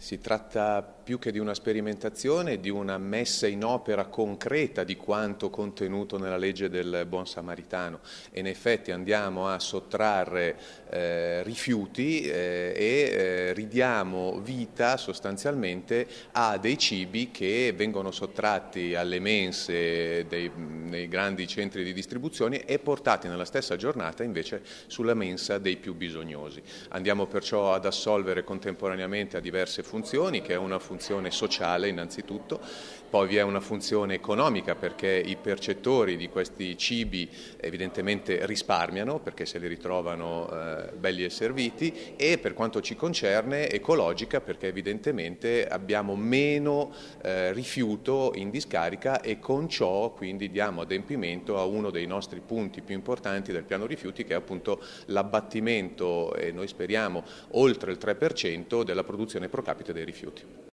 Si tratta più che di una sperimentazione, di una messa in opera concreta di quanto contenuto nella legge del buon samaritano e in effetti andiamo a sottrarre eh, rifiuti eh, e eh, ridiamo vita sostanzialmente a dei cibi che vengono sottratti alle mense dei, nei grandi centri di distribuzione e portati nella stessa giornata invece sulla mensa dei più bisognosi. Andiamo perciò ad assolvere contemporaneamente a diverse funzioni, che è una funzione sociale innanzitutto, poi vi è una funzione economica perché i percettori di questi cibi evidentemente risparmiano perché se li ritrovano eh, belli e serviti e per quanto ci concerne verne ecologica perché evidentemente abbiamo meno eh, rifiuto in discarica e con ciò quindi diamo adempimento a uno dei nostri punti più importanti del piano rifiuti che è appunto l'abbattimento e noi speriamo oltre il 3% della produzione pro capite dei rifiuti.